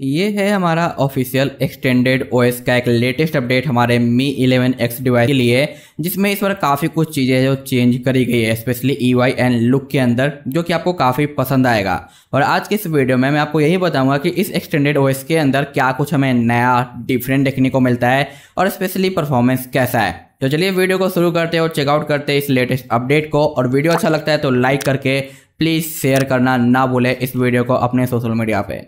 ये है हमारा ऑफिशियल एक्सटेंडेड ओएस का एक लेटेस्ट अपडेट हमारे मी इलेवन एक्स डिवाइस के लिए जिसमें इस बार काफ़ी कुछ चीज़ें जो चेंज करी गई है specially E Y and look के अंदर जो कि आपको काफ़ी पसंद आएगा और आज के इस वीडियो में मैं आपको यही बताऊंगा कि इस एक्सटेंडेड ओएस के अंदर क्या कुछ हमें नया डिफरेंट देखने को मिलता है और स्पेशली परफॉर्मेंस कैसा है तो चलिए वीडियो को शुरू करते हैं और चेकआउट करते हैं इस लेटेस्ट अपडेट को और वीडियो अच्छा लगता है तो लाइक करके प्लीज़ शेयर करना ना भूलें इस वीडियो को अपने सोशल मीडिया पर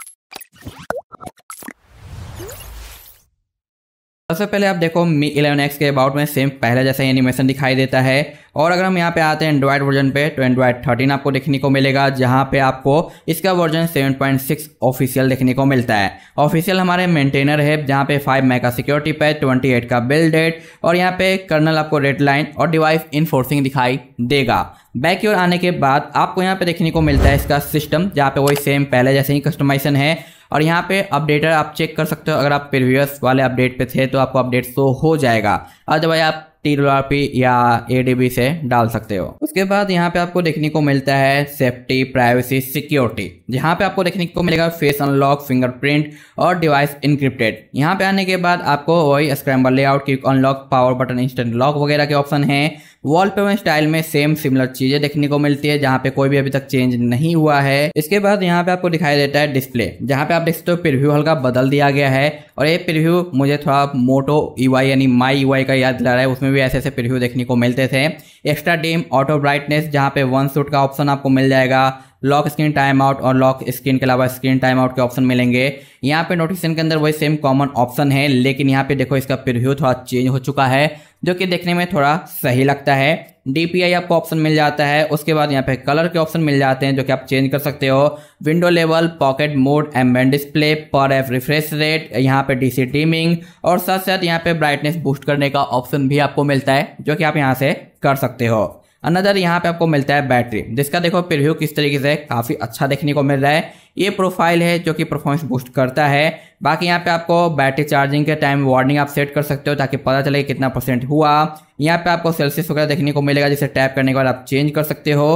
सबसे पहले आप देखो मी इलेवन एक्स के अबाउट में सेम पहले जैसा ही एनिमेशन दिखाई देता है और अगर हम यहाँ पे आते हैं एंड्रॉयड वर्जन पे तो एंड्रॉयड थर्टीन आपको देखने को मिलेगा जहाँ पे आपको इसका वर्जन 7.6 ऑफिशियल देखने को मिलता है ऑफिशियल हमारे मेंटेनर है जहाँ पे 5 मेगा सिक्योरिटी पे 28 का बिल डेट और यहाँ पे कर्नल आपको रेड लाइन और डिवाइस इन्फोर्सिंग दिखाई देगा बैक योर आने के बाद आपको यहाँ पे देखने को मिलता है इसका सिस्टम जहाँ पे वही सेम पहले जैसे ही कस्टमाइजेशन है और यहाँ पे अपडेटर आप चेक कर सकते हो अगर आप प्रीवियस वाले अपडेट पे थे तो आपको अपडेट शो हो जाएगा अदरवाइज आप टी या ए से डाल सकते हो उसके बाद यहाँ पे आपको देखने को मिलता है सेफ्टी प्राइवेसी सिक्योरिटी यहाँ पे आपको देखने को मिलेगा फेस अनलॉक फिंगरप्रिंट और डिवाइस इनक्रिप्टेड यहाँ पे आने के बाद आपको वही स्क्रैम्बल लेआउट की unlock power button instant lock वगैरह के ऑप्शन है वॉलपेपर स्टाइल में सेम सिमिलर चीजें देखने को मिलती है जहाँ पे कोई भी अभी तक चेंज नहीं हुआ है इसके बाद यहाँ पे आपको दिखाई देता है डिस्प्ले जहाँ पे आप देख सकते हो प्रिव्यू हल्का बदल दिया गया है और ये प्रिव्यू मुझे थोड़ा मोटो ईवाई e यानी माई ईवाई e का याद दिला रहा है उसमें भी ऐसे ऐसे प्रिव्यू देखने को मिलते थे एक्स्ट्रा डेम ऑटो ब्राइटनेस जहाँ पे वन सूट का ऑप्शन आपको मिल जाएगा लॉक स्क्रीन टाइम आउट और लॉक स्क्रीन के अलावा स्क्रीन टाइम आउट के ऑप्शन मिलेंगे यहाँ पे नोटिफिकेशन के अंदर वही सेम कॉमन ऑप्शन है लेकिन यहाँ पे देखो इसका प्रिव्यू थोड़ा चेंज हो चुका है जो कि देखने में थोड़ा सही लगता है डी आपको ऑप्शन मिल जाता है उसके बाद यहाँ पे कलर के ऑप्शन मिल जाते हैं जो कि आप चेंज कर सकते हो window level pocket mode ambient display पर एफ रिफ्रेश रेट यहाँ पे डीसी डीमिंग और साथ साथ यहाँ पे ब्राइटनेस बूस्ट करने का ऑप्शन भी आपको मिलता है जो कि आप यहाँ से कर सकते हो अनदर यहाँ पे आपको मिलता है बैटरी जिसका देखो प्रिव्यू किस तरीके से काफ़ी अच्छा देखने को मिल रहा है ये प्रोफाइल है जो कि परफॉर्मेंस बूस्ट करता है बाकी यहाँ पे आपको बैटरी चार्जिंग के टाइम वार्निंग आप सेट कर सकते हो ताकि पता चले कितना परसेंट हुआ यहाँ पे आपको सेल्सियस वगैरह देखने को मिलेगा जिसे टैप करने के बाद आप चेंज कर सकते हो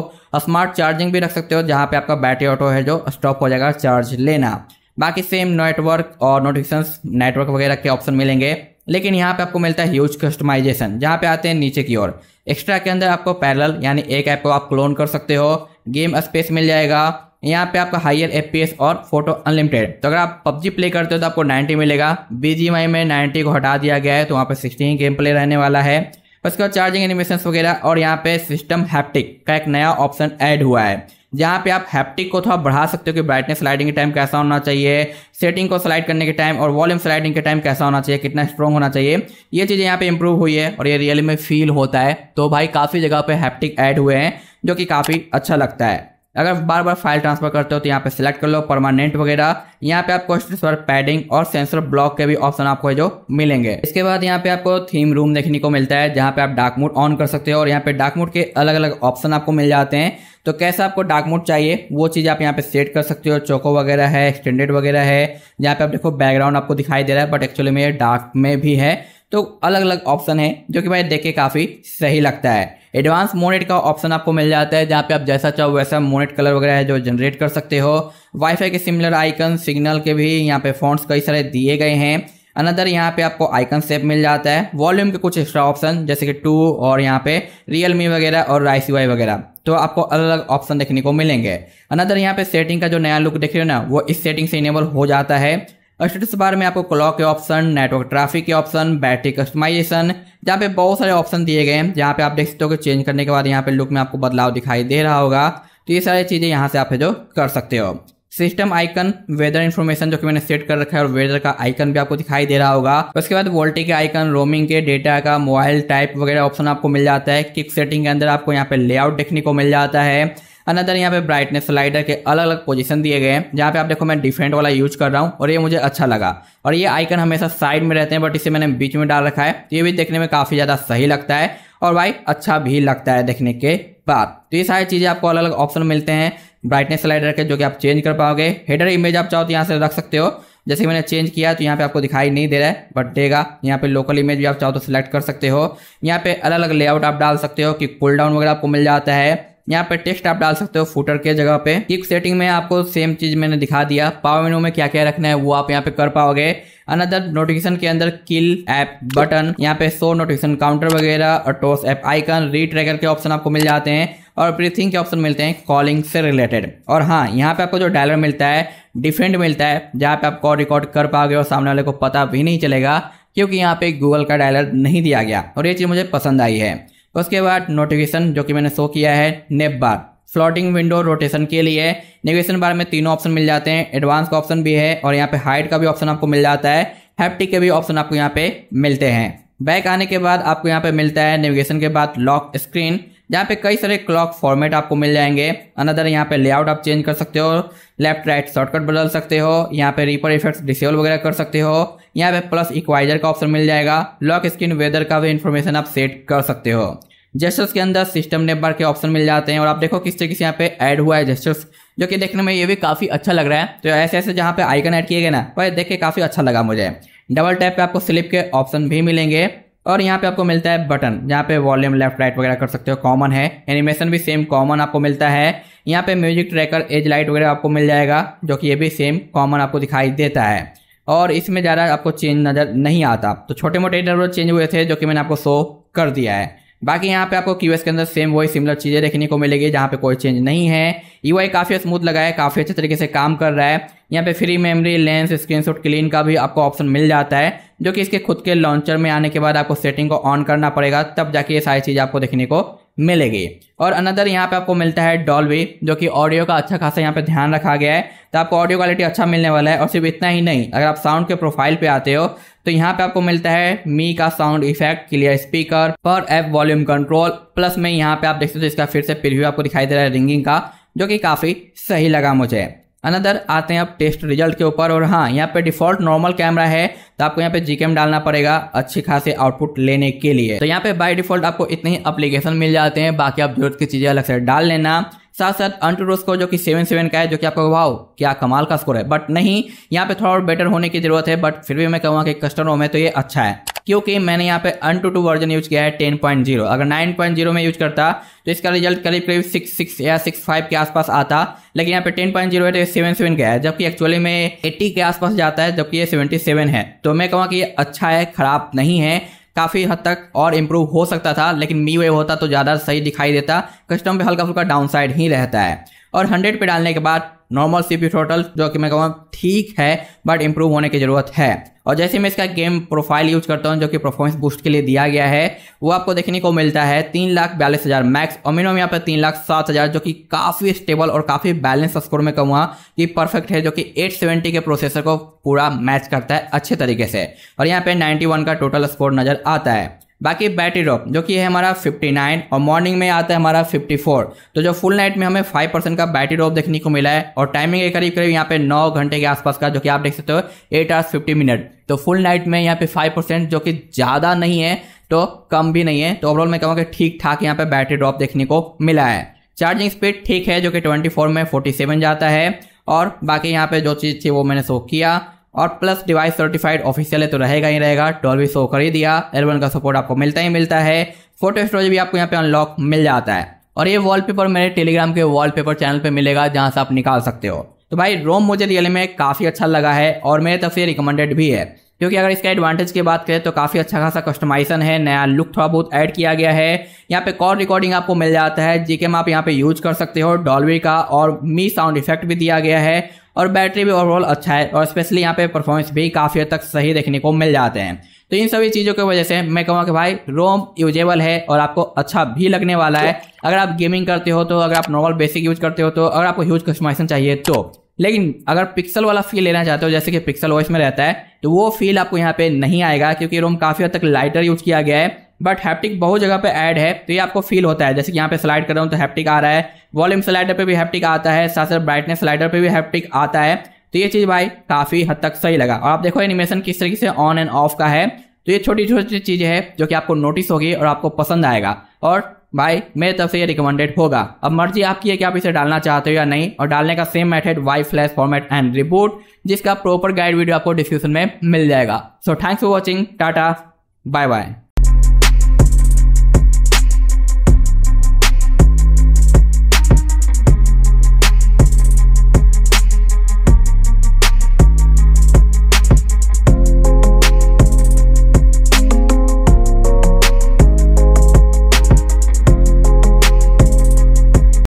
स्मार्ट चार्जिंग भी रख सकते हो जहाँ पर आपका बैटरी ऑटो है जो स्टॉप हो जाएगा चार्ज लेना बाकी सेम नेटवर्क और नोटिफिकेशन नेटवर्क वगैरह के ऑप्शन मिलेंगे लेकिन यहाँ पे आपको मिलता है ह्यूज कस्टमाइजेशन जहाँ पे आते हैं नीचे की ओर एक्स्ट्रा के अंदर आपको पैरल यानी एक ऐप को आप क्लोन कर सकते हो गेम स्पेस मिल जाएगा यहाँ पे आपका हाइयर एफ और फोटो अनलिमिटेड तो अगर आप पबजी प्ले करते हो तो आपको 90 मिलेगा बी में 90 को हटा दिया गया है तो वहाँ पे 16 गेम प्ले रहने वाला है उसके बाद चार्जिंग एनिमेशन वगैरह और यहाँ पे सिस्टम हैप्टिक का एक नया ऑप्शन ऐड हुआ है जहाँ पे आप हैप्टिक को थोड़ा बढ़ा सकते हो कि ब्राइटनेस स्लाइडिंग के टाइम कैसा होना चाहिए सेटिंग को स्लाइड करने के टाइम और वॉल्यूम स्लाइडिंग के टाइम कैसा होना चाहिए कितना स्ट्रॉन्ग होना चाहिए ये चीज़ें यहाँ पे इंप्रूव हुई है और ये रियल में फील होता है तो भाई काफ़ी जगह पे हैप्टिक ऐड हुए हैं जो कि काफ़ी अच्छा लगता है अगर बार बार फाइल ट्रांसफर करते हो तो यहाँ पे सिलेक्ट कर लो परमानेंट वगैरह यहाँ पे आपको पर पैडिंग और सेंसर ब्लॉक के भी ऑप्शन आपको जो मिलेंगे इसके बाद यहाँ पे आपको थीम रूम देखने को मिलता है जहाँ पे आप डार्क मोड ऑन कर सकते हो और यहाँ पे डार्क मोड के अलग अलग ऑप्शन आपको मिल जाते हैं तो कैसा आपको डार्क मोड चाहिए वो चीज़ आप यहाँ पे सेट कर सकते हो चोको वगैरह है एक्सटेंडेड वगैरह है यहाँ पे आप देखो बैकग्राउंड आपको दिखाई दे रहा है बट एक्चुअली में ये डार्क में भी है तो अलग अलग ऑप्शन है जो कि भाई देख के काफ़ी सही लगता है एडवांस मोनेट का ऑप्शन आपको मिल जाता है जहाँ पे आप जैसा चाहो वैसा मोनेट कलर वगैरह है जो जनरेट कर सकते हो वाईफाई के सिमिलर आइकन सिग्नल के भी यहाँ पे फॉन्ट्स कई सारे दिए गए हैं अनदर यहाँ पे आपको आइकन सेप मिल जाता है वॉल्यूम के कुछ एक्स्ट्रा ऑप्शन जैसे कि टू और यहाँ पे रियल मी वगैरह और आई वगैरह तो आपको अलग अलग ऑप्शन देखने को मिलेंगे अनदर यहाँ पे सेटिंग का जो नया लुक देख रहे हो ना वो इस सेटिंग से इनेबल हो जाता है स्टेटस बार में आपको क्लॉक के ऑप्शन नेटवर्क ट्रैफिक के ऑप्शन बैटरी कस्टमाइजेशन जहाँ पे बहुत सारे ऑप्शन दिए गए हैं जहाँ पे आप देख सकते हो कि चेंज करने के बाद यहाँ पे लुक में आपको बदलाव दिखाई दे रहा होगा तो ये सारी चीज़ें यहाँ से आप जो कर सकते हो सिस्टम आइकन वेदर इन्फॉर्मेशन जो कि मैंने सेट कर रखा है और वेदर का आइकन भी आपको दिखाई दे रहा होगा उसके बाद वोल्टी के आइकन रोमिंग के डेटा का मोबाइल टाइप वगैरह ऑप्शन आपको मिल जाता है किक सेटिंग के अंदर आपको यहाँ पे लेआउट देखने को मिल जाता है अनदर यहाँ पे ब्राइटनेस स्लाइडर के अलग अलग पोजीशन दिए गए हैं जहाँ पे आप देखो मैं डिफरेंट वाला यूज कर रहा हूँ और ये मुझे अच्छा लगा और ये आइकन हमेशा साइड में रहते हैं बट इसे मैंने बीच में डाल रखा है तो ये भी देखने में काफ़ी ज़्यादा सही लगता है और भाई अच्छा भी लगता है देखने के बाद तो ये सारी चीज़ें आपको अलग अलग ऑप्शन मिलते हैं ब्राइटनेस स्लाइडर के जो कि आप चेंज कर पाओगे हेडर इमेज आप चाहो तो यहाँ से रख सकते हो जैसे मैंने चेंज किया तो यहाँ पे आपको दिखाई नहीं दे रहा है बट देगा यहाँ पे लोकल इमेज भी आप चाहो तो सिलेक्ट कर सकते हो यहाँ पे अलग अलग लेआउट आप डाल सकते हो कि कूल डाउन वगैरह आपको मिल जाता है यहाँ पे टेक्स्ट आप डाल सकते हो फूटर के जगह पे किक सेटिंग में आपको सेम चीज मैंने दिखा दिया पावर मेनू में क्या क्या रखना है वो आप यहाँ पे कर पाओगे अनदर नोटिफिकेशन के अंदर किल ऐप बटन यहाँ पे सो नोटिफिकेशन काउंटर वगैरह और टोस ऐप आइकन री ट्रैकर के ऑप्शन आपको मिल जाते हैं और ब्रीथिंग के ऑप्शन मिलते हैं कॉलिंग से रिलेटेड और हाँ यहाँ पे आपको जो डायलर मिलता है डिफरेंट मिलता है जहाँ पे आप कॉल रिकॉर्ड कर पाओगे और सामने वाले को पता भी नहीं चलेगा क्योंकि यहाँ पे गूगल का डायलर नहीं दिया गया और ये चीज़ मुझे पसंद आई है उसके बाद नोटिफिकेशन जो कि मैंने शो किया है nav bar floating window rotation के लिए नेविगेशन बार में तीनों ऑप्शन मिल जाते हैं एडवांस का ऑप्शन भी है और यहाँ पे हाइट का भी ऑप्शन आपको मिल जाता है हैप्टिक के भी ऑप्शन आपको यहाँ पे मिलते हैं बैक आने के बाद आपको यहाँ पे मिलता है नेविगेशन के बाद लॉक स्क्रीन जहाँ पे कई सारे क्लॉक फॉर्मेट आपको मिल जाएंगे अनदर यहाँ पे लेआउट आप चेंज कर सकते हो लेफ्ट राइट शॉर्टकट बदल सकते हो यहाँ पे रीपर इफेक्ट्स डिसेबल वगैरह कर सकते हो यहाँ पे प्लस इक्वाइजर का ऑप्शन मिल जाएगा लॉक स्क्रीन वेदर का भी इन्फॉर्मेशन आप सेट कर सकते हो जेस्टर्स के अंदर सिस्टम नेबर के ऑप्शन मिल जाते हैं और आप देखो किस तरीके से यहाँ पे ऐड हुआ है जेस्टर्स जो कि देखने में ये भी काफ़ी अच्छा लग रहा है तो ऐसे ऐसे जहाँ पे आइकन ऐड किए गए ना वह देख के काफ़ी अच्छा लगा मुझे डबल टैप पे आपको स्लिप के ऑप्शन भी मिलेंगे और यहाँ पे आपको मिलता है बटन जहाँ पे वॉल्यूम लेफ्ट राइट वगैरह कर सकते हो कॉमन है एनिमेशन भी सेम कॉमन आपको मिलता है यहाँ पे म्यूजिक ट्रैकर एज लाइट वगैरह आपको मिल जाएगा जो कि ये भी सेम कॉमन आपको दिखाई देता है और इसमें ज़्यादा आपको चेंज नज़र नहीं आता तो छोटे मोटे इधर उधर चेंज हुए थे जो कि मैंने आपको शो कर दिया है बाकी यहाँ पे आपको क्यू के अंदर सेम वही सिमिलर चीज़ें देखने को मिलेगी जहाँ पे कोई चेंज नहीं है यू काफ़ी स्मूथ लगा है काफ़ी अच्छे तरीके से काम कर रहा है यहाँ पे free memory lens screenshot clean का भी आपको ऑप्शन मिल जाता है जो कि इसके खुद के लॉन्चर में आने के बाद आपको सेटिंग को ऑन करना पड़ेगा तब जाके ये सारी चीज़ आपको देखने को मिलेगी और अनदर यहाँ पे आपको मिलता है डॉल्बी जो कि ऑडियो का अच्छा खासा यहाँ पे ध्यान रखा गया है तो आपको ऑडियो क्वालिटी अच्छा मिलने वाला है और सिर्फ इतना ही नहीं अगर आप साउंड के प्रोफाइल पे आते हो तो यहाँ पे आपको मिलता है मी का sound effect clear speaker per app volume control plus में यहाँ पे आप देख सकते हो इसका फिर से प्रिव्यू आपको दिखाई दे रहा है रिंगिंग का जो कि काफ़ी सही लगा मुझे अनदर आते हैं आप टेस्ट रिजल्ट के ऊपर और हाँ यहाँ पे डिफॉल्ट नॉर्मल कैमरा है तो आपको यहाँ पे जीकेम डालना पड़ेगा अच्छी खासी आउटपुट लेने के लिए तो यहाँ पे बाय डिफॉल्ट आपको इतने ही अप्लीकेशन मिल जाते हैं बाकी आप जरूरत की चीज़ें अलग से डाल लेना साथ साथ अंटूरोस को जो कि सेवन सेवन का है जो कि आपको वाओ क्या कमाल का स्कोर है बट नहीं यहाँ पे थोड़ा और बेटर होने की जरूरत है बट फिर भी मैं कहूँगा कि कस्टमर में तो ये अच्छा है क्योंकि मैंने यहाँ पे AnTuTu version use किया है टेन पॉइंट जीरो अगर नाइन पॉइंट जीरो में यूज करता तो इसका रिजल्ट करीब करीब सिक्स सिक्स या सिक्स फाइव के आसपास आता लेकिन यहाँ पे टेन पॉइंट जीरो है तो ये सेवन सेवन का है जबकि एक्चुअली में एट्टी के आसपास जाता है जबकि ये सेवेंटी सेवन है तो मैं कहूँगा कि ये अच्छा है खराब नहीं है काफ़ी हद तक और इम्प्रूव हो सकता था लेकिन मी वे होता तो ज़्यादा सही दिखाई देता कस्टम पे हल्का फुल्का डाउन साइड ही रहता है और हंड्रेड पे डालने के बाद नॉर्मल सीपी टोटल जो कि मैं कहूँगा ठीक है बट इम्प्रूव होने की ज़रूरत है और जैसे मैं इसका गेम प्रोफाइल यूज करता हूँ जो कि परफॉर्मेंस बूस्ट के लिए दिया गया है वो आपको देखने को मिलता है तीन लाख बयालीस हज़ार मैक्स और मिनिमम यहाँ पर तीन लाख सात हज़ार जो कि काफ़ी स्टेबल और काफ़ी बैलेंस स्कोर में कहूँगा कि परफेक्ट है जो कि 870 के प्रोसेसर को पूरा मैच करता है अच्छे तरीके से और यहाँ पे वन का टोटल स्कोर नज़र आता है बाकी बैटरी ड्रॉप जो कि है हमारा 59 और मॉर्निंग में आता है हमारा 54 तो जो फुल नाइट में हमें 5 परसेंट का बैटरी ड्रॉप देखने को मिला है और टाइमिंग के करीब करीब यहाँ पे 9 घंटे के आसपास का जो कि आप देख सकते हो 8 आवर्स 50 मिनट तो फुल नाइट में यहाँ पे 5 परसेंट जो कि ज़्यादा नहीं है तो कम भी नहीं है तो ओवरऑल मैं कहूँगा ठीक ठाक यहाँ पे बैटरी ड्रॉप देखने को मिला है चार्जिंग स्पीड ठीक है जो कि ट्वेंटी में फोर्टी जाता है और बाकी यहाँ पे जो चीज़ थी वो मैंने शो किया और प्लस डिवाइस सर्टिफाइड ऑफिशियल है तो रहेगा ही रहेगा ट्वेल्व शो कर ही दिया एलवन का सपोर्ट आपको मिलता ही मिलता है फोटो स्टोरेज भी आपको यहाँ पे अनलॉक मिल जाता है और ये वॉलपेपर मेरे टेलीग्राम के वॉलपेपर चैनल पे मिलेगा जहाँ से आप निकाल सकते हो तो भाई रोम मुझे रियल में काफ़ी अच्छा लगा है और मेरे तरफ से रिकमेंडेड भी है क्योंकि अगर इसका एडवांटेज की बात करें तो काफ़ी अच्छा खासा कस्टमाइजेशन है नया लुक थोड़ा बहुत ऐड किया गया है यहाँ पे कॉल रिकॉर्डिंग आपको मिल जाता है जी के आप यहाँ पे यूज कर सकते हो डॉलवी का और मी साउंड इफेक्ट भी दिया गया है और बैटरी भी ओवरऑल अच्छा है और स्पेशली यहाँ पे परफॉर्मेंस भी काफ़ी हद तक सही देखने को मिल जाते हैं तो इन सभी चीज़ों की वजह से मैं कहूँगा कि भाई रोम यूजेबल है और आपको अच्छा भी लगने वाला है अगर आप गेमिंग करते हो तो अगर आप नॉर्मल बेसिक यूज करते हो तो अगर आपको ह्यूज कस्टमाइजेशन चाहिए तो लेकिन अगर पिक्सल वाला फील लेना चाहते हो जैसे कि पिक्सल वॉइस में रहता है तो वो फील आपको यहाँ पे नहीं आएगा क्योंकि रोम काफ़ी हद तक लाइटर यूज किया गया है बट हैप्टिक बहुत जगह पे ऐड है तो ये आपको फील होता है जैसे कि यहाँ पे स्लाइड कर रहा हूँ तो हैप्टिक आ रहा है वॉल्यूम स्लाइडर पे भी हैप्टिक आता है साथ साथ ब्राइटनेस स्लाइडर पे भी हैप्टिक आता है तो ये चीज़ भाई काफ़ी हद तक सही लगा और आप देखो एनिमेशन किस तरीके से ऑन एंड ऑफ का है तो ये छोटी छोटी चीज़ें हैं जो कि आपको नोटिस होगी और आपको पसंद आएगा और भाई मेरी तरफ से ये रिकमेंडेड होगा अब मर्जी आपकी है कि आप इसे डालना चाहते हो या नहीं और डालने का same method wipe flash format and reboot जिसका प्रॉपर गाइड वीडियो आपको डिस्क्रिप्शन में मिल जाएगा so thanks for watching tata bye bye